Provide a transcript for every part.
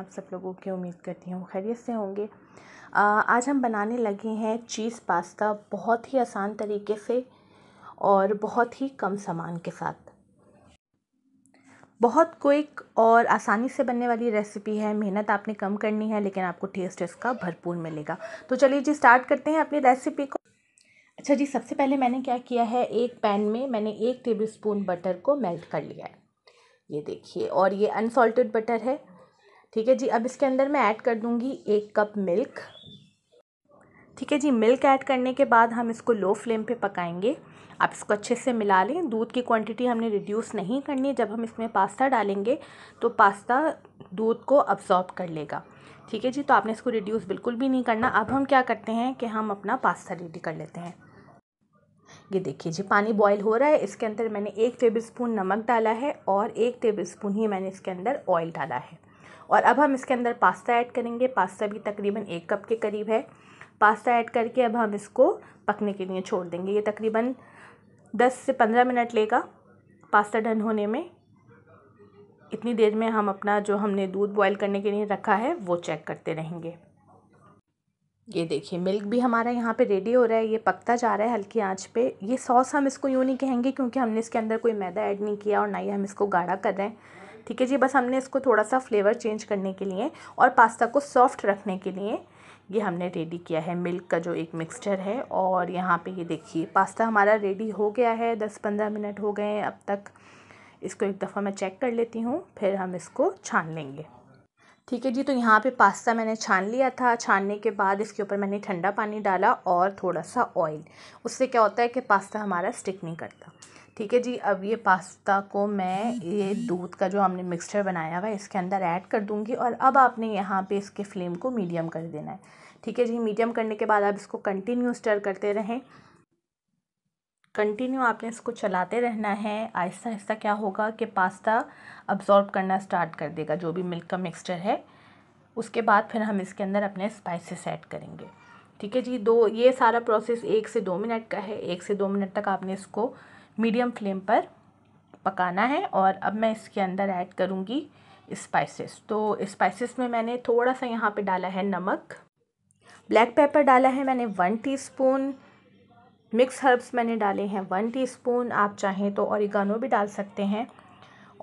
आप सब लोगों की उम्मीद करती हूँ खैरियत से होंगे आज हम बनाने लगे हैं चीज़ पास्ता बहुत ही आसान तरीके से और बहुत ही कम सामान के साथ बहुत क्विक और आसानी से बनने वाली रेसिपी है मेहनत आपने कम करनी है लेकिन आपको टेस्ट इसका भरपूर मिलेगा तो चलिए जी स्टार्ट करते हैं अपनी रेसिपी को अच्छा जी सबसे पहले मैंने क्या किया है एक पैन में मैंने एक टेबल स्पून बटर को मेल्ट कर लिया है ये देखिए और ये अनसॉल्टेड बटर है ठीक है जी अब इसके अंदर मैं ऐड कर दूँगी एक कप मिल्क ठीक है जी मिल्क ऐड करने के बाद हम इसको लो फ्लेम पे पकाएंगे आप इसको अच्छे से मिला लें दूध की क्वांटिटी हमने रिड्यूस नहीं करनी है जब हम इसमें पास्ता डालेंगे तो पास्ता दूध को अब्ज़ॉर्ब कर लेगा ठीक है जी तो आपने इसको रिड्यूस बिल्कुल भी नहीं करना अब हम क्या करते हैं कि हम अपना पास्ता रेडी कर लेते हैं ये देखिए जी पानी बॉयल हो रहा है इसके अंदर मैंने एक टेबल स्पून नमक डाला है और एक टेबल स्पून ही मैंने इसके अंदर ऑयल डाला है और अब हम इसके अंदर पास्ता ऐड करेंगे पास्ता भी तकरीबन एक कप के करीब है पास्ता ऐड करके अब हम इसको पकने के लिए छोड़ देंगे ये तकरीबन दस से पंद्रह मिनट लेगा पास्ता डन होने में इतनी देर में हम अपना जो हमने दूध बॉयल करने के लिए रखा है वो चेक करते रहेंगे ये देखिए मिल्क भी हमारा यहाँ पे रेडी हो रहा है ये पकता जा रहा है हल्की आंच पे ये सॉस हम इसको यूँ नहीं कहेंगे क्योंकि हमने इसके अंदर कोई मैदा ऐड नहीं किया और ना ही हम इसको गाढ़ा कर रहे हैं ठीक है जी बस हमने इसको थोड़ा सा फ्लेवर चेंज करने के लिए और पास्ता को सॉफ्ट रखने के लिए ये हमने रेडी किया है मिल्क का जो एक मिक्सचर है और यहाँ पे ये देखिए पास्ता हमारा रेडी हो गया है दस पंद्रह मिनट हो गए हैं अब तक इसको एक दफ़ा मैं चेक कर लेती हूँ फिर हम इसको छान लेंगे ठीक है जी तो यहाँ पे पास्ता मैंने छान लिया था छानने के बाद इसके ऊपर मैंने ठंडा पानी डाला और थोड़ा सा ऑयल उससे क्या होता है कि पास्ता हमारा स्टिक नहीं करता ठीक है जी अब ये पास्ता को मैं ये दूध का जो हमने मिक्सचर बनाया हुआ है इसके अंदर ऐड कर दूँगी और अब आपने यहाँ पे इसके फ्लेम को मीडियम कर देना है ठीक है जी मीडियम करने के बाद आप इसको कंटिन्यू स्टर करते रहें कंटिन्यू आपने इसको चलाते रहना है आहिस्ता आहिस्ता क्या होगा कि पास्ता अब्ज़ॉर्ब करना स्टार्ट कर देगा जो भी मिल्क का मिक्सचर है उसके बाद फिर हम इसके अंदर अपने स्पाइसेस ऐड करेंगे ठीक है जी दो ये सारा प्रोसेस एक से दो मिनट का है एक से दो मिनट तक आपने इसको मीडियम फ्लेम पर पकाना है और अब मैं इसके अंदर ऐड करूँगी स्पाइसेस तो स्पाइसेस में मैंने थोड़ा सा यहाँ पे डाला है नमक ब्लैक पेपर डाला है मैंने वन टीस्पून मिक्स हर्ब्स मैंने डाले हैं वन टीस्पून आप चाहें तो औरिगानो भी डाल सकते हैं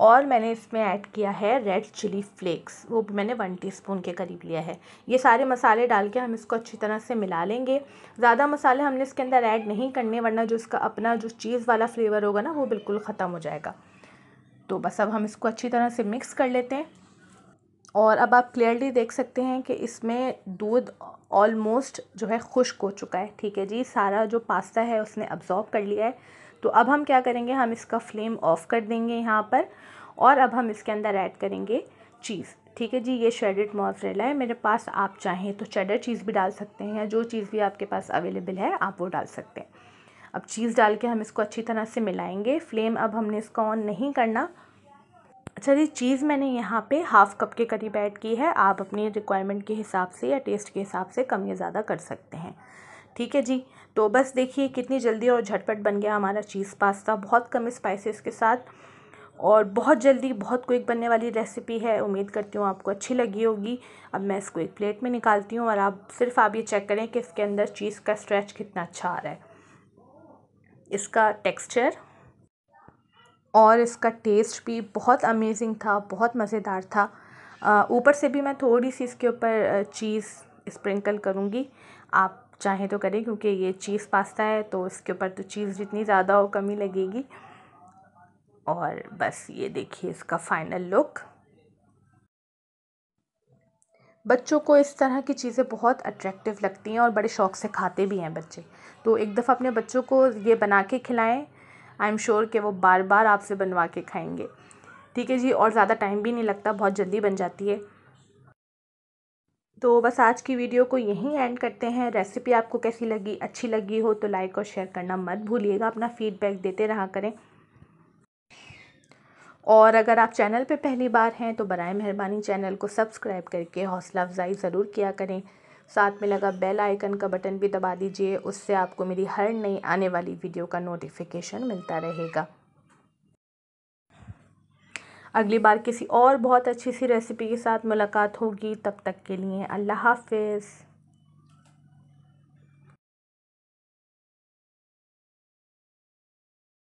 और मैंने इसमें ऐड किया है रेड चिली फ्लेक्स वो भी मैंने वन टीस्पून के करीब लिया है ये सारे मसाले डाल के हम इसको अच्छी तरह से मिला लेंगे ज़्यादा मसाले हमने इसके अंदर ऐड नहीं करने वरना जो इसका अपना जो चीज़ वाला फ्लेवर होगा ना वो बिल्कुल ख़त्म हो जाएगा तो बस अब हम इसको अच्छी तरह से मिक्स कर लेते हैं और अब आप क्लियरली देख सकते हैं कि इसमें दूध ऑलमोस्ट जो है खुश्क हो चुका है ठीक है जी सारा जो पास्ता है उसने अब्ज़ॉर्ब कर लिया है तो अब हम क्या करेंगे हम इसका फ्लेम ऑफ़ कर देंगे यहाँ पर और अब हम इसके अंदर ऐड करेंगे चीज़ ठीक है जी ये शेडेड मोजरेला है मेरे पास आप चाहें तो चेडर चीज़ भी डाल सकते हैं या जो चीज़ भी आपके पास अवेलेबल है आप वो डाल सकते हैं अब चीज़ डाल के हम इसको अच्छी तरह से मिलाएंगे फ्लेम अब हमने इसका ऑन नहीं करना अच्छा जी चीज़ मैंने यहाँ पे हाफ़ कप के करीब ऐड की है आप अपनी रिक्वायरमेंट के हिसाब से या टेस्ट के हिसाब से कम या ज़्यादा कर सकते हैं ठीक है जी तो बस देखिए कितनी जल्दी और झटपट बन गया हमारा चीज़ पास्ता बहुत कम स्पाइसेस के साथ और बहुत जल्दी बहुत क्विक बनने वाली रेसिपी है उम्मीद करती हूँ आपको अच्छी लगी होगी अब मैं इसको एक प्लेट में निकालती हूँ और आप सिर्फ आप ये चेक करें कि इसके अंदर चीज़ का स्ट्रेच कितना अच्छा आ रहा है इसका टेक्सचर और इसका टेस्ट भी बहुत अमेज़िंग था बहुत मज़ेदार था ऊपर से भी मैं थोड़ी सी इसके ऊपर चीज़ स्प्रिंकल करूँगी आप चाहें तो करें क्योंकि ये चीज़ पास्ता है तो इसके ऊपर तो चीज़ जितनी ज़्यादा हो कमी लगेगी और बस ये देखिए इसका फाइनल लुक बच्चों को इस तरह की चीज़ें बहुत अट्रैक्टिव लगती हैं और बड़े शौक़ से खाते भी हैं बच्चे तो एक दफ़ा अपने बच्चों को ये बना के खिलाएं आई एम श्योर कि वो बार बार आपसे बनवा के खाएंगे ठीक है जी और ज़्यादा टाइम भी नहीं लगता बहुत जल्दी बन जाती है तो बस आज की वीडियो को यहीं एंड करते हैं रेसिपी आपको कैसी लगी अच्छी लगी हो तो लाइक और शेयर करना मत भूलिएगा अपना फीडबैक देते रहा करें और अगर आप चैनल पे पहली बार हैं तो बरए मेहरबानी चैनल को सब्सक्राइब करके हौसला अफजाई ज़रूर किया करें साथ में लगा बेल आइकन का बटन भी दबा दीजिए उससे आपको मेरी हर नई आने वाली वीडियो का नोटिफिकेशन मिलता रहेगा अगली बार किसी और बहुत अच्छी सी रेसिपी के साथ मुलाकात होगी तब तक के लिए अल्लाह हाफिज़